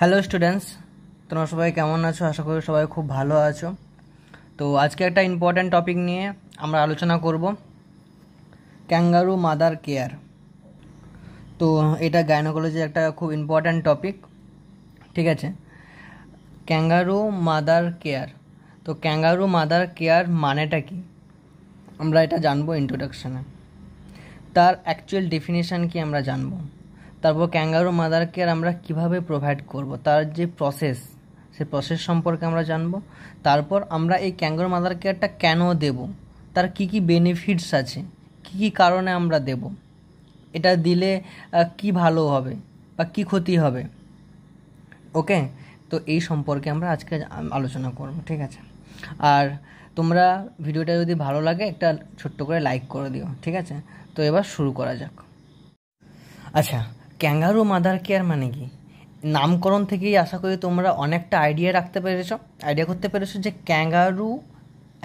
Hello students তোমরা সবাই কেমন আছো আশা করি সবাই খুব ভালো আছো তো আজকে একটা ইম্পর্ট্যান্ট টপিক নিয়ে আমরা আলোচনা করব ক্যাঙ্গারু মাদার কেয়ার তো এটা গাইনোকোলজির একটা খুব ইম্পর্ট্যান্ট টপিক ঠিক আছে ক্যাঙ্গারু মাদার কেয়ার তো ক্যাঙ্গারু মাদার কেয়ার মানেটা কি আমরা এটা জানবো ইন্ট্রোডাকশানে তার অ্যাকচুয়াল ডেফিনেশান কি আমরা জানবো তারপর ক্যাঙ্গারু মাদার কেয়ার আমরা কিভাবে প্রোভাইড করব তার যে প্রসেস সে প্রসেস সম্পর্কে আমরা জানব তারপর আমরা এই ক্যাঙ্গারু মাদার কেয়ারটা কেন দেব তার কি কি বেনিফিটস আছে কি কি কারণে আমরা দেব এটা দিলে কি ভালো হবে বা কি ক্ষতি হবে ওকে তো এই সম্পর্কে আমরা আজকে আলোচনা করব ঠিক আছে আর তোমরা ভিডিওটা যদি ভালো লাগে একটা ছোট্ট করে লাইক করে দিও ঠিক আছে তো এবার শুরু করা যাক আচ্ছা ক্যাঙ্গারু মাদার কেয়ার মানে কি নামকরণ থেকেই আশা করি তোমরা অনেকটা আইডিয়া রাখতে পেরেছ আইডিয়া করতে পেরেছো যে ক্যাঙ্গারু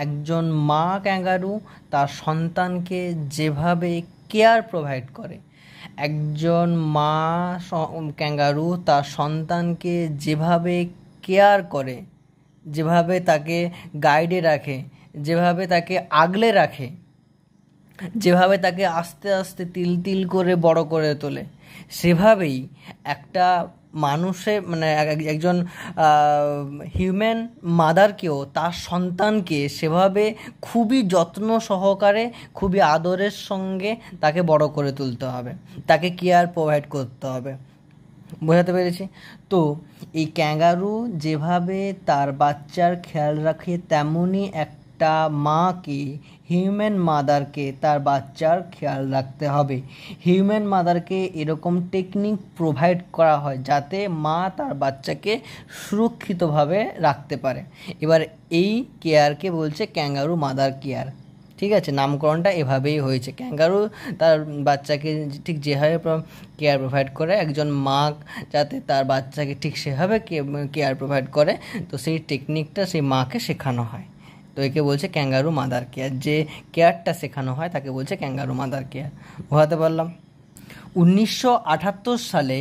একজন মা ক্যাঙ্গারু তার সন্তানকে যেভাবে কেয়ার প্রোভাইড করে একজন মা ক্যাঙ্গারু তার সন্তানকে যেভাবে কেয়ার করে যেভাবে তাকে গাইডে রাখে যেভাবে তাকে আগলে রাখে যেভাবে তাকে আস্তে আস্তে তিল তিল করে বড় করে তোলে সেভাবেই একটা মানুষে মানে একজন হিউম্যান মাদারকেও তার সন্তানকে সেভাবে খুবই যত্ন সহকারে খুবই আদরের সঙ্গে তাকে বড় করে তুলতে হবে তাকে কেয়ার প্রোভাইড করতে হবে বোঝাতে পেরেছি তো এই ক্যাঙ্গারু যেভাবে তার বাচ্চার খেয়াল রাখে তেমনই একটা মাকে হিউম্যান মাদারকে তার বাচ্চার খেয়াল রাখতে হবে হিউম্যান মাদারকে এরকম টেকনিক প্রোভাইড করা হয় যাতে মা তার বাচ্চাকে সুরক্ষিতভাবে রাখতে পারে এবার এই কেয়ারকে বলছে ক্যাঙ্গারু মাদার কেয়ার ঠিক আছে নামকরণটা এভাবেই হয়েছে ক্যাঙ্গারু তার বাচ্চাকে ঠিক যেভাবে কেয়ার প্রোভাইড করে একজন মা যাতে তার বাচ্চাকে ঠিক সেভাবে কেয়ার প্রোভাইড করে তো সেই টেকনিকটা সেই মাকে শেখানো হয় তো একে বলছে ক্যাঙ্গারু মাদার কেয়ার যে কেয়ারটা শেখানো হয় তাকে বলছে ক্যাঙ্গারু মাদার কেয়ার বোঝাতে পারলাম উনিশশো সালে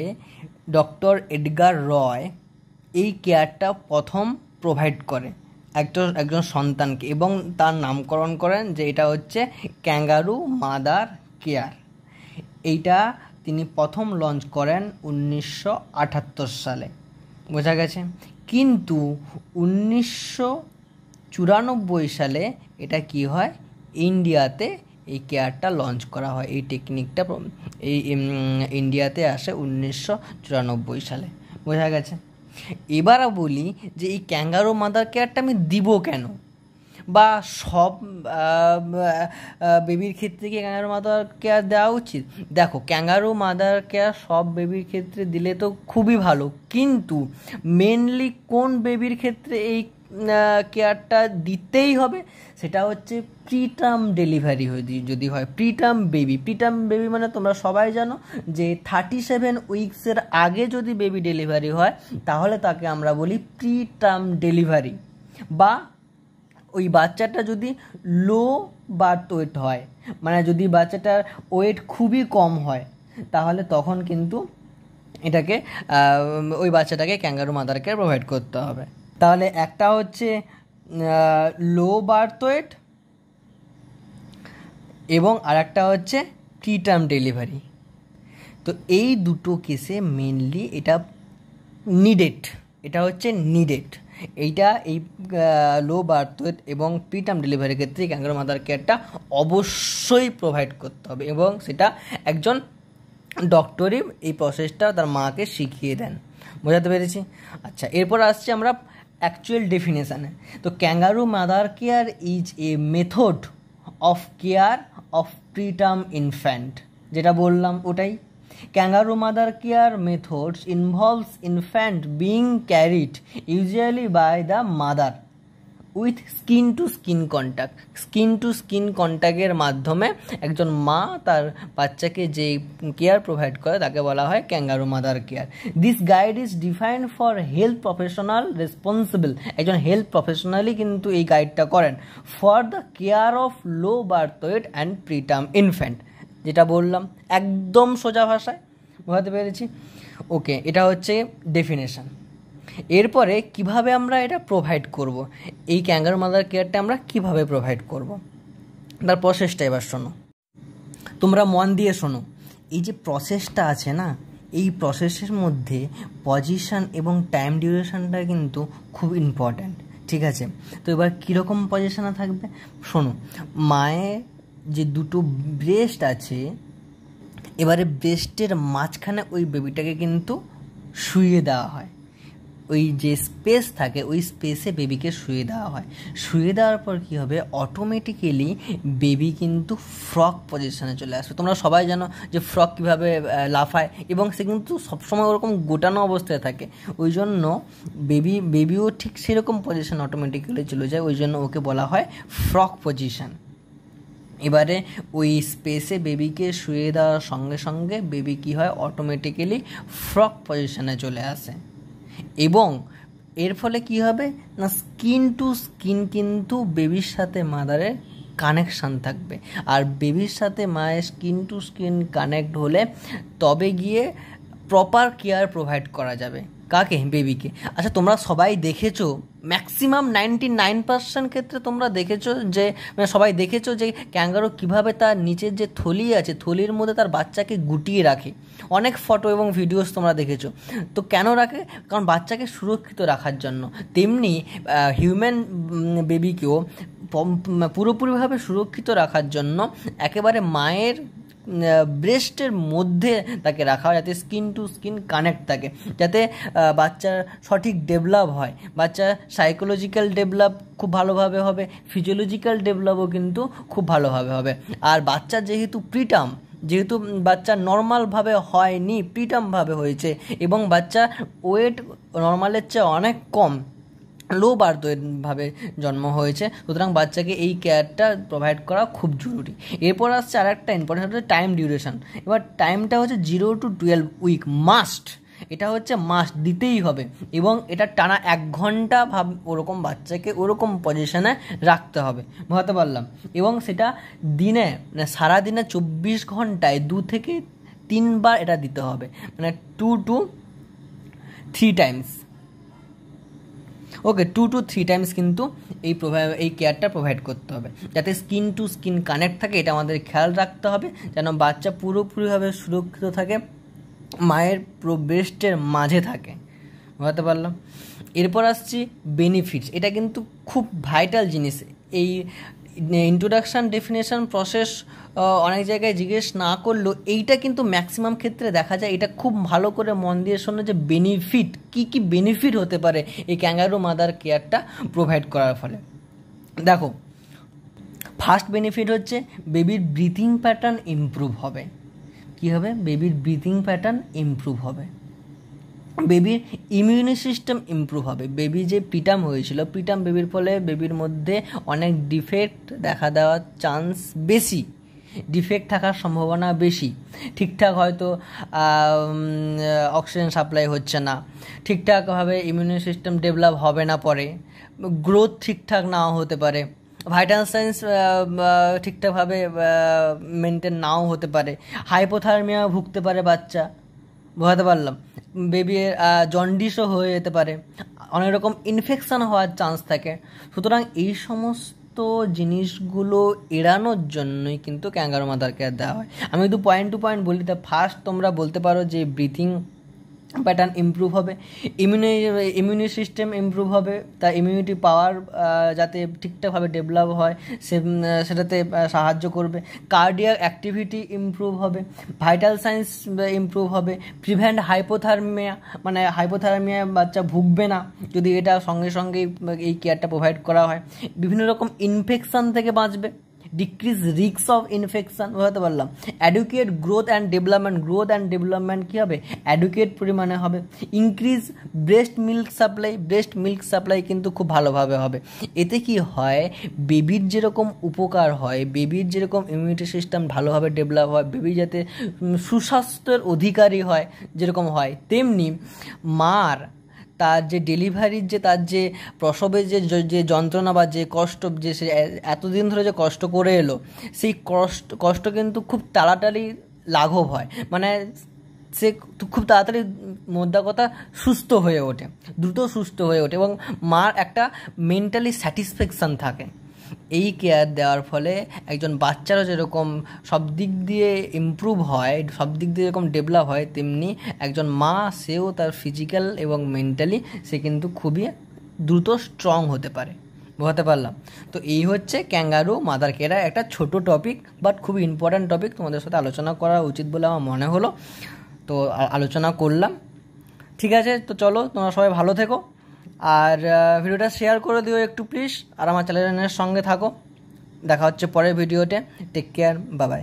ডক্টর এডগার রয় এই কেয়ারটা প্রথম প্রোভাইড করে একজন একজন সন্তানকে এবং তার নামকরণ করেন যে এটা হচ্ছে ক্যাঙ্গারু মাদার কেয়ার এইটা তিনি প্রথম লঞ্চ করেন উনিশশো সালে বোঝা গেছে কিন্তু উনিশশো চুরানব্বই সালে এটা কি হয় ইন্ডিয়াতে এই কেয়ারটা লঞ্চ করা হয় এই টেকনিকটা এই ইন্ডিয়াতে আসে উনিশশো চুরানব্বই সালে বোঝা গেছে এবার বলি যে এই ক্যাঙ্গারো মাদার কেয়ারটা আমি দিব কেন বা সব বেবির ক্ষেত্রে কি ক্যাঙ্গারো মাদার কেয়ার দেওয়া উচিত দেখো ক্যাঙ্গারো মাদার কেয়ার সব বেবির ক্ষেত্রে দিলে তো খুবই ভালো কিন্তু মেনলি কোন বেবির ক্ষেত্রে এই কেয়ারটা দিতেই হবে সেটা হচ্ছে প্রিটার্ম ডেলিভারি যদি হয় প্রিটার্ম বেবি প্রিটার্ম বেবি মানে তোমরা সবাই জানো যে থার্টি সেভেন উইকসের আগে যদি বেবি ডেলিভারি হয় তাহলে তাকে আমরা বলি প্রিটার্ম ডেলিভারি বা ওই বাচ্চাটা যদি লো বার্থ ওয়েট হয় মানে যদি বাচ্চাটার ওয়েট খুবই কম হয় তাহলে তখন কিন্তু এটাকে ওই বাচ্চাটাকে ক্যাঙ্গারু মাদারকে প্রোভাইড করতে হবে তাহলে একটা হচ্ছে লো বার্থ ওয়েট এবং আরেকটা হচ্ছে প্রি টার্ম ডেলিভারি তো এই দুটো কেসে মেনলি এটা নিডেড এটা হচ্ছে নিডেড এইটা এই লো বার্থ ওয়েট এবং প্রি টার্ম ডেলিভারির ক্ষেত্রে ক্যাঙ্গারু মাদার কেয়ারটা অবশ্যই প্রোভাইড করতে হবে এবং সেটা একজন ডক্টরই এই প্রসেসটা তার মাকে শিখিয়ে দেন বোঝাতে পেরেছি আচ্ছা এরপর আসছে আমরা অ্যাকচুয়াল ডেফিনেশানে তো kangaroo mother care is a method of care of preterm infant যেটা বললাম ওটাই kangaroo mother care methods involves infant being carried usually by the mother with skin to skin contact skin to skin কন্ট্যাক্টের মাধ্যমে একজন মা তার বাচ্চাকে যে কেয়ার প্রোভাইড করে তাকে বলা হয় kangaroo mother care this guide is defined for health professional responsible একজন হেলথ প্রফেশনালি কিন্তু এই গাইডটা করেন for the care of low birth weight and preterm infant যেটা বললাম একদম সোজা ভাষায় বোঝাতে পেরেছি ওকে এটা হচ্ছে ডেফিনেশান এরপরে কিভাবে আমরা এটা প্রোভাইড করব। এই ক্যাঙ্গার মাদার কেয়ারটা আমরা কিভাবে প্রোভাইড করব। তার প্রসেসটা এবার শোনো তোমরা মন দিয়ে শোনো এই যে প্রসেসটা আছে না এই প্রসেসের মধ্যে পজিশান এবং টাইম ডিউরেশানটা কিন্তু খুব ইম্পর্ট্যান্ট ঠিক আছে তো এবার কীরকম পজিশানে থাকবে শোনো মায়ের যে দুটো ব্রেস্ট আছে এবারে ব্রেস্টের মাঝখানে ওই বেবিটাকে কিন্তু শুয়ে দেওয়া হয় ওই যে স্পেস থাকে ওই স্পেসে বেবিকে শুয়ে দেওয়া হয় শুয়ে দেওয়ার পর কী হবে অটোমেটিক্যালি বেবি কিন্তু ফ্রক পজিশনে চলে আসবে তোমরা সবাই জানো যে ফ্রক কীভাবে লাফায় এবং সে কিন্তু সবসময় ওরকম গোটানো অবস্থায় থাকে ওই জন্য বেবি বেবিও ঠিক সেরকম পজিশন অটোমেটিক্যালি চলে যায় ওই জন্য ওকে বলা হয় ফ্রক পজিশন এবারে ওই স্পেসে বেবিকে শুয়ে দেওয়ার সঙ্গে সঙ্গে বেবি কী হয় অটোমেটিক্যালি ফ্রক পজিশনে চলে আসে এবং এর ফলে কি হবে না স্কিন টু স্কিন কিন্তু বেবির সাথে মাদারের কানেকশান থাকবে আর বেবির সাথে মায়ের স্কিন টু স্কিন কানেক্ট হলে তবে গিয়ে প্রপার কেয়ার প্রোভাইড করা যাবে কাকে বেবিকে আচ্ছা তোমরা সবাই দেখেছো ম্যাক্সিমাম নাইনটি নাইন পার্সেন্ট ক্ষেত্রে তোমরা দেখেছো যে মানে সবাই দেখেছো যে ক্যাঙ্গারো কিভাবে তার নিচের যে থলি আছে থলির মধ্যে তার বাচ্চাকে গুটিয়ে রাখে অনেক ফটো এবং ভিডিওস তোমরা দেখেছো তো কেন রাখে কারণ বাচ্চাকে সুরক্ষিত রাখার জন্য তেমনি হিউম্যান বেবিকেও পুরোপুরিভাবে সুরক্ষিত রাখার জন্য একেবারে মায়ের ব্রেস্টের মধ্যে তাকে রাখা হয় যাতে স্কিন টু স্কিন কানেক্ট থাকে যাতে বাচ্চার সঠিক ডেভেলপ হয় বাচ্চা সাইকোলজিক্যাল ডেভেলপ খুব ভালোভাবে হবে ফিজিওলজিক্যাল ডেভেলপও কিন্তু খুব ভালোভাবে হবে আর বাচ্চা যেহেতু প্রিটাম যেহেতু বাচ্চা নর্মালভাবে হয়নি প্রিটামভাবে হয়েছে এবং বাচ্চা ওয়েট নর্মালের চেয়ে অনেক কম লো বার্থভাবে জন্ম হয়েছে সুতরাং বাচ্চাকে এই কেয়ারটা প্রোভাইড করা খুব জরুরি এরপর আসছে আর একটা ইম্পর্টেন্ট হচ্ছে টাইম ডিউরেশন এবার টাইমটা হচ্ছে zero to twelve week must এটা হচ্ছে মাস দিতেই হবে এবং এটা টানা এক ঘন্টা ভাব ওরকম বাচ্চাকে ওরকম পজিশনে রাখতে হবে ভাবতে পারলাম এবং সেটা দিনে মানে সারাদিনে চব্বিশ ঘন্টায় দু থেকে তিনবার এটা দিতে হবে মানে two to three times okay two to three times কিন্তু এই এই কেয়ারটা প্রোভাইড করতে হবে যাতে স্কিন টু স্কিন কানেক্ট থাকে এটা আমাদের খেয়াল রাখতে হবে যেন বাচ্চা পুরোপুরিভাবে সুরক্ষিত থাকে মায়ের ব্রেস্টের মাঝে থাকে বুঝাতে পারলাম এরপর আসছি বেনিফিটস এটা কিন্তু খুব ভাইটাল জিনিস এই ইন্ট্রোডাকশান ডেফিনেশান প্রসেস অনেক জায়গায় জিজ্ঞেস না করলেও এইটা কিন্তু ম্যাক্সিমাম ক্ষেত্রে দেখা যায় এটা খুব ভালো করে মন দিয়ে শোনো যে বেনিফিট কি কি বেনিফিট হতে পারে এই ক্যাঙ্গারু মাদার কেয়ারটা প্রোভাইড করার ফলে দেখো ফার্স্ট বেনিফিট হচ্ছে বেবির ব্রিথিং প্যাটার্ন ইমপ্রুভ হবে কী হবে বেবির ব্রিথিং প্যাটার্ন ইমপ্রুভ হবে বেবির ইমিউনি সিস্টেম ইম্প্রুভ হবে বেবি যে পিটাম হয়েছিল পিটাম বেবির ফলে বেবির মধ্যে অনেক ডিফেক্ট দেখা দেওয়ার চান্স বেশি ডিফেক্ট থাকার সম্ভাবনা বেশি ঠিকঠাক হয়তো অক্সিজেন সাপ্লাই হচ্ছে না ঠিকঠাকভাবে ইমিউনি সিস্টেম ডেভেলপ হবে না পরে গ্রোথ ঠিকঠাক নাও হতে পারে ভাইটাল সায়েন্স ঠিকঠাকভাবে মেনটেন নাও হতে পারে হাইপোথার্মিয়া ভুগতে পারে বাচ্চা বোঝাতে পারলাম বেবির জন্ডিসও হয়ে যেতে পারে অনেক রকম ইনফেকশান হওয়ার চান্স থাকে সুতরাং এই সমস্ত জিনিসগুলো এড়ানোর জন্যই কিন্তু ক্যাঙ্গারো মাদারকে কেয়ার দেওয়া হয় আমি যদি পয়েন্ট টু পয়েন্ট বলি তা ফার্স্ট তোমরা বলতে পারো যে ব্রিথিং প্যাটার্ন ইম্প্রুভ হবে ইমিউনি ইমিউনি সিস্টেম ইম্প্রুভ হবে তা ইমিউনিটি পাওয়ার যাতে ঠিকঠাকভাবে ডেভেলপ হয় সে সেটাতে সাহায্য করবে কার্ডিয়াক অ্যাক্টিভিটি ইম্প্রুভ হবে ভাইটাল সাইন্স ইম্প্রুভ হবে প্রিভেন্ট হাইপোথার্মিয়া মানে হাইপোথার্মিয়া বাচ্চা ভুগবে না যদি এটা সঙ্গে সঙ্গেই এই কেয়ারটা প্রোভাইড করা হয় বিভিন্ন রকম ইনফেকশান থেকে বাঁচবে ডিক্রিজ রিক্স অফ ইনফেকশান বোঝাতে পারলাম adequate growth and development growth and development কী হবে অ্যাডুকেট পরিমাণে হবে increase breast milk supply breast milk supply কিন্তু খুব ভালোভাবে হবে এতে কি হয় বেবির যেরকম উপকার হয় বেবির যেরকম ইমিউনিটি সিস্টেম ভালোভাবে ডেভেলপ হয় বেবি যাতে সুস্বাস্থ্যের অধিকারী হয় যেরকম হয় তেমনি মার তার যে ডেলিভারির যে তার যে প্রসবের যে যে যন্ত্রণা বা যে কষ্ট যে সে এতদিন ধরে যে কষ্ট করে এলো সেই কষ্ট কষ্ট কিন্তু খুব তাড়াতাড়ি লাঘব হয় মানে সে খুব তাড়াতাড়ি মোদ্দা কথা সুস্থ হয়ে ওঠে দ্রুত সুস্থ হয়ে ওঠে এবং মার একটা মেন্টালি স্যাটিসফ্যাকশান থাকে এই কেয়ার দেওয়ার ফলে একজন বাচ্চারও যেরকম সব দিক দিয়ে ইম্প্রুভ হয় সব দিক দিয়ে যেরকম ডেভেলপ হয় তেমনি একজন মা সেও তার ফিজিক্যাল এবং মেন্টালি সে কিন্তু খুবই দ্রুত স্ট্রং হতে পারে বোঝাতে পারলাম তো এই হচ্ছে ক্যাঙ্গারু মাদার কেয়ার একটা ছোট টপিক বাট খুবই ইম্পর্ট্যান্ট টপিক তোমাদের সাথে আলোচনা করা উচিত বলে আমার মনে হলো তো আলোচনা করলাম ঠিক আছে তো চলো তোমরা সবাই ভালো থেকো আর ভিডিওটা শেয়ার করে দিও একটু প্লিজ আর আমার চ্যানেলের সঙ্গে থাকো দেখা হচ্ছে পরের ভিডিওতে টেক কেয়ার বাবাই